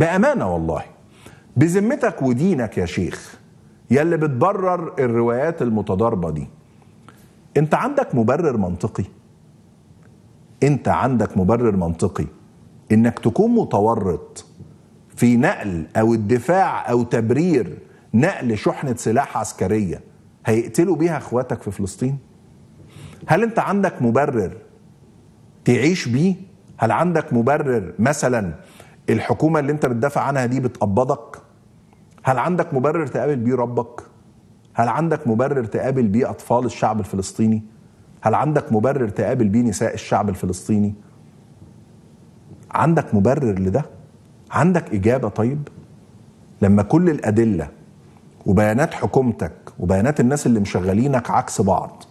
بامانه والله بذمتك ودينك يا شيخ يلي بتبرر الروايات المتضاربه دي انت عندك مبرر منطقي انت عندك مبرر منطقي انك تكون متورط في نقل او الدفاع او تبرير نقل شحنه سلاح عسكريه هيقتلوا بيها اخواتك في فلسطين هل انت عندك مبرر تعيش بيه هل عندك مبرر مثلا الحكومه اللي انت بتدافع عنها دي بتقبضك هل عندك مبرر تقابل بيه ربك هل عندك مبرر تقابل بيه اطفال الشعب الفلسطيني هل عندك مبرر تقابل بيه نساء الشعب الفلسطيني عندك مبرر لده عندك اجابه طيب لما كل الادله وبيانات حكومتك وبيانات الناس اللي مشغلينك عكس بعض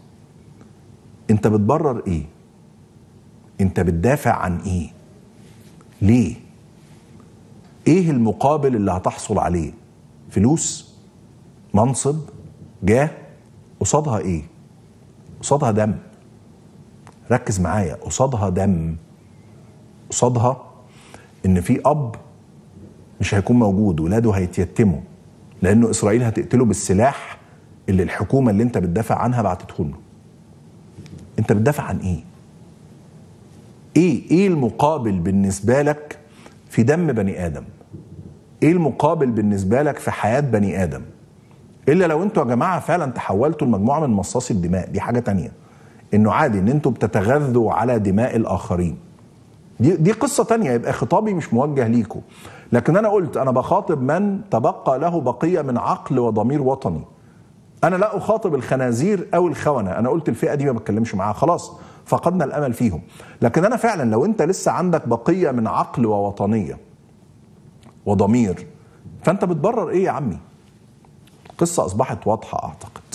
انت بتبرر ايه انت بتدافع عن ايه ليه ايه المقابل اللي هتحصل عليه فلوس منصب جاه قصادها ايه قصادها دم ركز معايا قصادها دم قصادها ان في اب مش هيكون موجود ولاده هيتيتموا لانه اسرائيل هتقتله بالسلاح اللي الحكومه اللي انت بتدافع عنها بعتته له انت بتدافع عن ايه ايه ايه المقابل بالنسبه لك في دم بني ادم ايه المقابل بالنسبه لك في حياه بني ادم الا لو انتوا يا جماعه فعلا تحولتوا لمجموعه من مصاصي الدماء دي حاجه تانية انه عادي ان انتوا بتتغذوا على دماء الاخرين دي دي قصه تانية يبقى خطابي مش موجه ليكم لكن انا قلت انا بخاطب من تبقى له بقيه من عقل وضمير وطني انا لا اخاطب الخنازير او الخونه انا قلت الفئه دي ما بتكلمش معاها خلاص فقدنا الامل فيهم لكن انا فعلا لو انت لسه عندك بقيه من عقل ووطنيه وضمير فانت بتبرر ايه يا عمي القصه اصبحت واضحه اعتقد